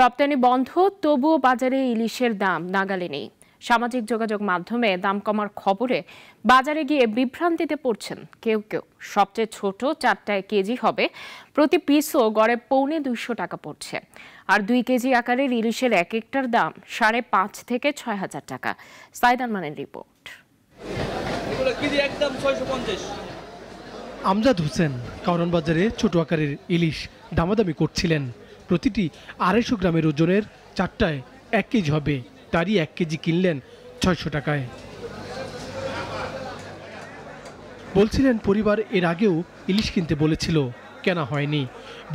রপ্তানি বন্ধ তবুও বাজারে ইলিশের দাম নাগালে নেই সামাজিক যোগাযোগ মাধ্যমে দাম কমার খবরে বাজারে গিয়ে বিভ্রান্তিতে পড়ছেন কেউ কেউ সবচেয়ে ছোট চারটায় কেজি হবে প্রতি পিসও গড়ে পৌনে দুইশো টাকা পড়ছে আর দুই কেজি আকারের ইলিশের এক একটার দাম সাড়ে পাঁচ থেকে ছয় হাজার টাকা সাইদান মানের রিপোর্ট আমজাদ হোসেন কারণ বাজারে ছোট আকারের ইলিশ দামাদামি করছিলেন প্রতিটি আড়াইশো গ্রামের ওজনের চারটায় এক কেজি হবে তারই এক কেজি কিনলেন ছয়শো টাকায় বলছিলেন পরিবার এর আগেও ইলিশ কিনতে বলেছিল কেনা হয়নি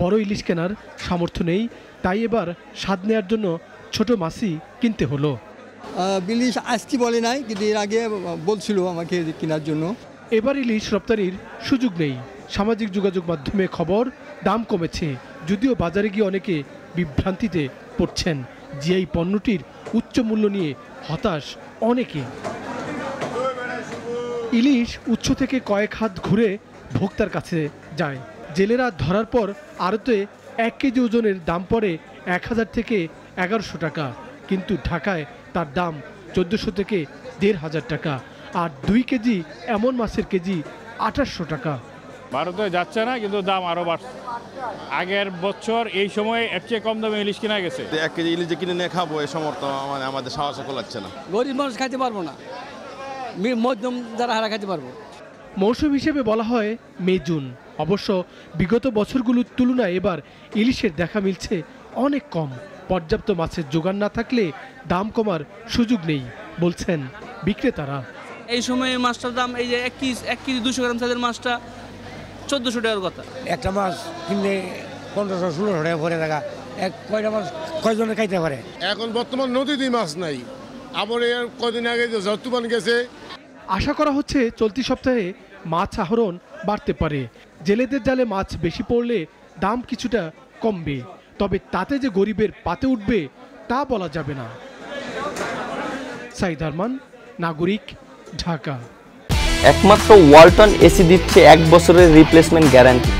বড় ইলিশ কেনার সামর্থ্য নেই তাই এবার স্বাদ নেওয়ার জন্য ছোট মাছই কিনতে হলো ইলিশ আজকে বলে নাই কিন্তু এর আগে বলছিল আমাকে কেনার জন্য এবার ইলিশ রপ্তানির সুযোগ নেই সামাজিক যোগাযোগ মাধ্যমে খবর দাম কমেছে যদিও বাজারে গিয়ে অনেকে বিভ্রান্তিতে পড়ছেন জিআই পণ্যটির উচ্চ মূল্য নিয়ে হতাশ অনেকে ইলিশ উচ্চ থেকে কয়েক হাত ঘুরে ভোক্তার কাছে যায় জেলেরা ধরার পর আড়তে এক কেজি ওজনের দাম পড়ে এক হাজার থেকে এগারোশো টাকা কিন্তু ঢাকায় তার দাম চোদ্দোশো থেকে দেড় হাজার টাকা আর দুই কেজি এমন মাছের কেজি আঠাশশো টাকা ভারতে যাচ্ছে না কিন্তু দাম আরও বাড়ছে আগের বছর এই সময় এর চেয়ে কম দামে ইলিশ কিনা গেছে এক কেজি ইলিশ যে কিনে নিয়ে খাবো এ সমর্থন মানে আমাদের সাহস খোলাচ্ছে না গরিব মানুষ খাইতে পারবো না মধ্যম যারা হারা খাইতে পারবো মৌসুম হিসেবে বলা হয় মে জুন অবশ্য বিগত বছরগুলোর তুলনায় এবার ইলিশের দেখা মিলছে অনেক কম পর্যাপ্ত মাছের যোগান না থাকলে দাম কমার সুযোগ নেই বলছেন বিক্রেতারা এই সময়ে মাছটার দাম এই যে এক কেজি এক কেজি দুশো গ্রাম সাইজের মাছটা চোদ্দশো টাকার কথা একটা মাছ কিনলে পনেরোশো ষোলোশো টাকা ভরে থাকা এক কয়টা মাছ কয়জনে খাইতে পারে এখন বর্তমান নদীতে মাছ নাই আবার এর কদিন আগে যে যতুবান গেছে আশা করা হচ্ছে চলতি সপ্তাহে মাছ আহরণ বাড়তে পারে জেলেদের জালে মাছ বেশি পড়লে দাম কিছুটা কমবে তবে তাতে যে গরিবের পাতে উঠবে তা বলা যাবে না সাইদারমান নাগরিক ঢাকা একমাত্র ওয়ালটন এসি দিচ্ছে এক বছরের রিপ্লেসমেন্ট গ্যারান্টি